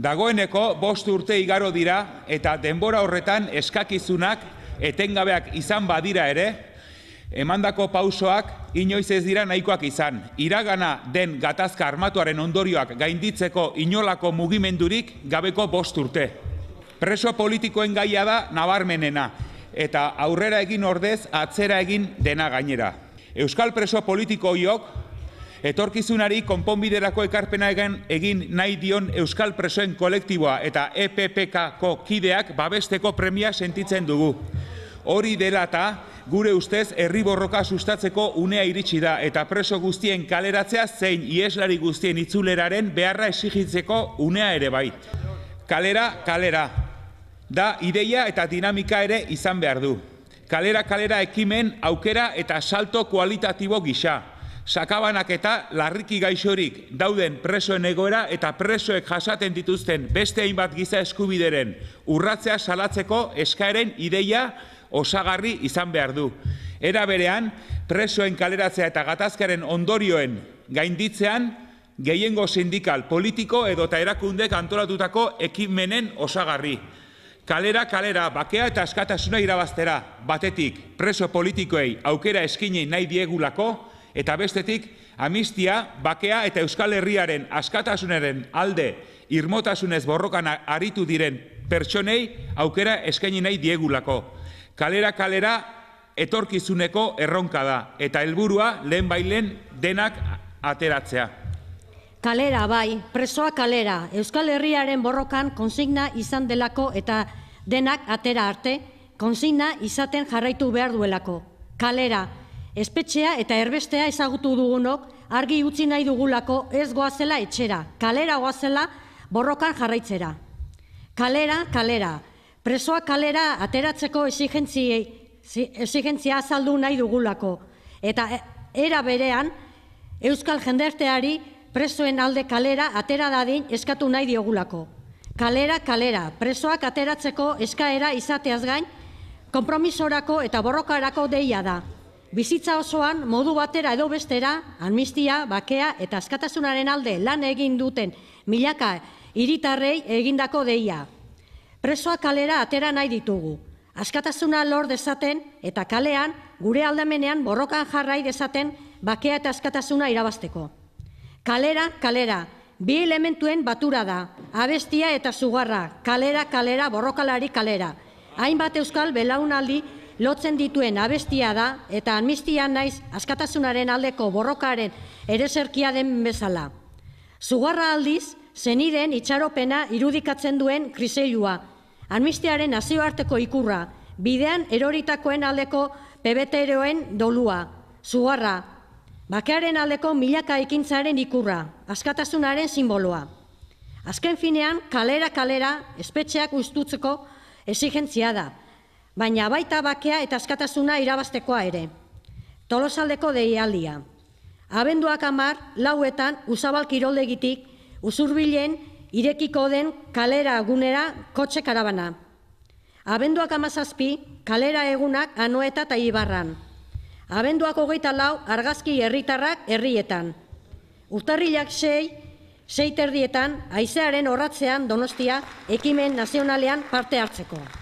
Dagoeneko bost urte igaro dira eta denbora horretan eskakizunak etengabeak izan badira ere, emandako pausoak inoiz ez dira nahikoak izan. Iragana den gatazka armatuaren ondorioak gainditzeko inolako mugimendurik gabeko bost urte. Preso politikoen gaia da nabarmenena eta aurrera egin ordez atzera egin dena gainera. Euskal preso politikoiok etorkizunari konponbiderako ekarpena egin nahi dion Euskal Presoen kolektiboa eta EPPK-ko kideak babesteko premia sentitzen dugu. Hori dela eta gure ustez herri borroka sustatzeko unea iritsi da eta preso guztien kaleratzea zein ieslari guztien itzuleraren beharra esigitzeko unea ere bai. Kalera, kalera. Da ideia eta dinamika ere izan behar du. Kalera, kalera ekimen aukera eta salto kualitatibo gisa sakabanak eta larriki gaixorik dauden presoen egoera eta presoek jasaten dituzten beste hainbat giza eskubideren urratzea salatzeko eskaeren ideia osagarri izan behar du. Era berean, presoen kaleratzea eta gatazkaren ondorioen gainditzean gehiengo sindikal politiko edo eta erakundek antolatutako ekimenen osagarri. Kalera, kalera, bakea eta askatasuna irabaztera, batetik preso politikoei aukera eskinei nahi diegulako, eta bestetik amistia, bakea eta Euskal Herriaren askatasunaren alde irmotasunez borrokan aritu diren pertsonei aukera eskaini nahi diegulako. Kalera kalera etorkizuneko erronka da eta helburua lehen bailen denak ateratzea. Kalera bai, presoa kalera, Euskal Herriaren borrokan konsigna izan delako eta denak atera arte, konsigna izaten jarraitu behar duelako. Kalera. Espetxea eta erbestea ezagutu dugunok argi utzi nahi dugulako ez goazela etxera, kalera goazela borrokan jarraitzera. Kalera, kalera, presoa kalera ateratzeko ezigentzia azaldu nahi dugulako. Eta e, era berean, Euskal jenderteari presoen alde kalera atera dadin eskatu nahi diogulako. Kalera, kalera, presoak ateratzeko eskaera izateaz gain, kompromisorako eta borrokarako deia da. Bizitza osoan, modu batera edo bestera, amnistia, bakea eta askatasunaren alde lan egin duten milaka hiritarrei egindako deia. Presoa kalera atera nahi ditugu. Askatasuna lor dezaten eta kalean, gure aldamenean borrokan jarrai dezaten bakea eta askatasuna irabasteko. Kalera, kalera, bi elementuen batura da. Abestia eta zugarra, kalera, kalera, borrokalari kalera. Hainbat euskal belaunaldi lotzen dituen abestia da eta amnistia naiz askatasunaren aldeko borrokaren ereserkia den bezala. Zugarra aldiz, zeniden itxaropena irudikatzen duen kriseilua, amnistiaren nazioarteko ikurra, bidean eroritakoen aldeko pebeteroen dolua, zugarra, bakearen aldeko milaka ekintzaren ikurra, askatasunaren simboloa. Azken finean, kalera-kalera, espetxeak ustutzeko esigentzia da, baina baita bakea eta askatasuna irabastekoa ere. Tolosaldeko deialdia. Abenduak amar, lauetan, usabal kiroldegitik, usurbilen, irekiko den kalera agunera kotxe karabana. Abenduak amazazpi, kalera egunak anoeta eta ibarran. Abenduak hogeita lau, argazki herritarrak herrietan. Urtarrilak sei, sei terdietan, aizearen horratzean donostia ekimen nazionalean parte hartzeko.